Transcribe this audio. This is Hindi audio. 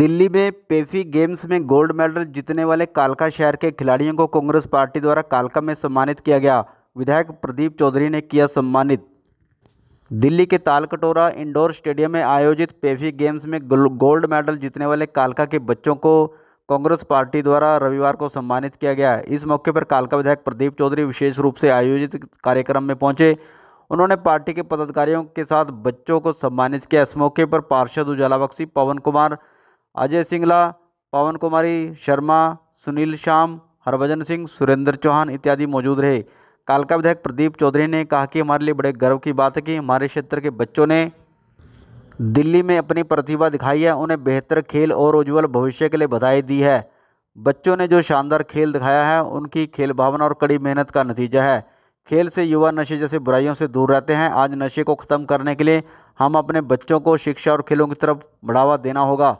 दिल्ली में पेफी गेम्स में गोल्ड मेडल जीतने वाले कालका शहर के खिलाड़ियों को कांग्रेस पार्टी द्वारा कालका में सम्मानित किया गया विधायक प्रदीप चौधरी ने किया सम्मानित दिल्ली के तालकटोरा इंडोर स्टेडियम में आयोजित पेफी गेम्स में गोल्ड मेडल जीतने वाले कालका के बच्चों को कांग्रेस पार्टी द्वारा रविवार को सम्मानित किया गया इस मौके पर कालका विधायक प्रदीप चौधरी विशेष रूप से आयोजित कार्यक्रम में पहुंचे उन्होंने पार्टी के पदाधिकारियों के साथ बच्चों को सम्मानित किया इस मौके पर पार्षद उजाला बख्शी पवन कुमार अजय सिंगला पवन कुमारी शर्मा सुनील श्याम हरभजन सिंह सुरेंद्र चौहान इत्यादि मौजूद रहे कालका विधायक प्रदीप चौधरी ने कहा कि हमारे लिए बड़े गर्व की बात है कि हमारे क्षेत्र के बच्चों ने दिल्ली में अपनी प्रतिभा दिखाई है उन्हें बेहतर खेल और उज्जवल भविष्य के लिए बधाई दी है बच्चों ने जो शानदार खेल दिखाया है उनकी खेल भावना और कड़ी मेहनत का नतीजा है खेल से युवा नशे जैसे बुराइयों से दूर रहते हैं आज नशे को ख़त्म करने के लिए हम अपने बच्चों को शिक्षा और खेलों की तरफ बढ़ावा देना होगा